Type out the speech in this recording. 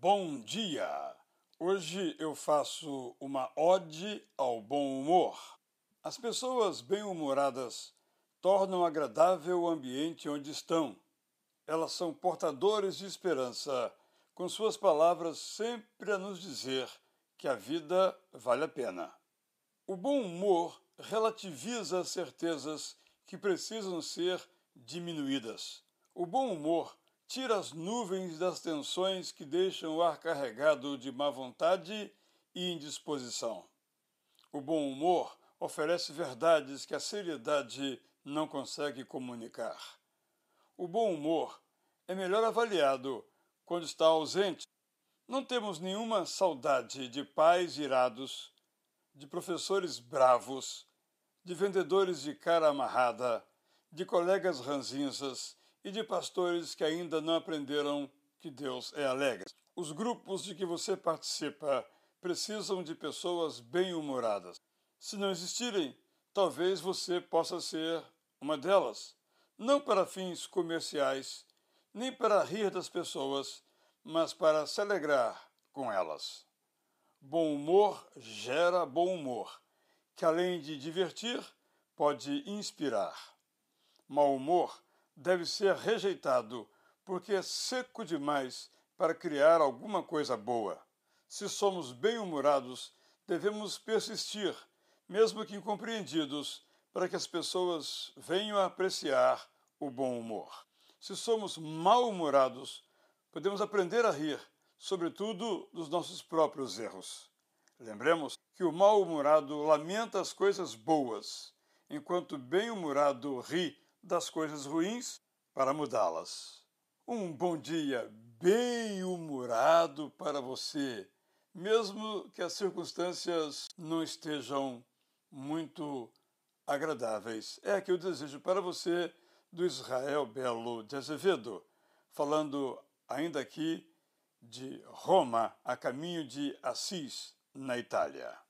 Bom dia! Hoje eu faço uma ode ao bom humor. As pessoas bem-humoradas tornam agradável o ambiente onde estão. Elas são portadores de esperança, com suas palavras sempre a nos dizer que a vida vale a pena. O bom humor relativiza as certezas que precisam ser diminuídas. O bom humor tira as nuvens das tensões que deixam o ar carregado de má vontade e indisposição. O bom humor oferece verdades que a seriedade não consegue comunicar. O bom humor é melhor avaliado quando está ausente. Não temos nenhuma saudade de pais irados, de professores bravos, de vendedores de cara amarrada, de colegas ranzinzas e de pastores que ainda não aprenderam que Deus é alegre. Os grupos de que você participa precisam de pessoas bem-humoradas. Se não existirem, talvez você possa ser uma delas, não para fins comerciais, nem para rir das pessoas, mas para se alegrar com elas. Bom humor gera bom humor, que além de divertir, pode inspirar. Mau humor deve ser rejeitado, porque é seco demais para criar alguma coisa boa. Se somos bem-humorados, devemos persistir, mesmo que incompreendidos, para que as pessoas venham a apreciar o bom humor. Se somos mal-humorados, podemos aprender a rir, sobretudo dos nossos próprios erros. Lembremos que o mal-humorado lamenta as coisas boas, enquanto o bem-humorado ri das coisas ruins para mudá-las. Um bom dia bem-humorado para você, mesmo que as circunstâncias não estejam muito agradáveis. É que eu desejo para você do Israel Belo de Azevedo, falando ainda aqui de Roma, a caminho de Assis, na Itália.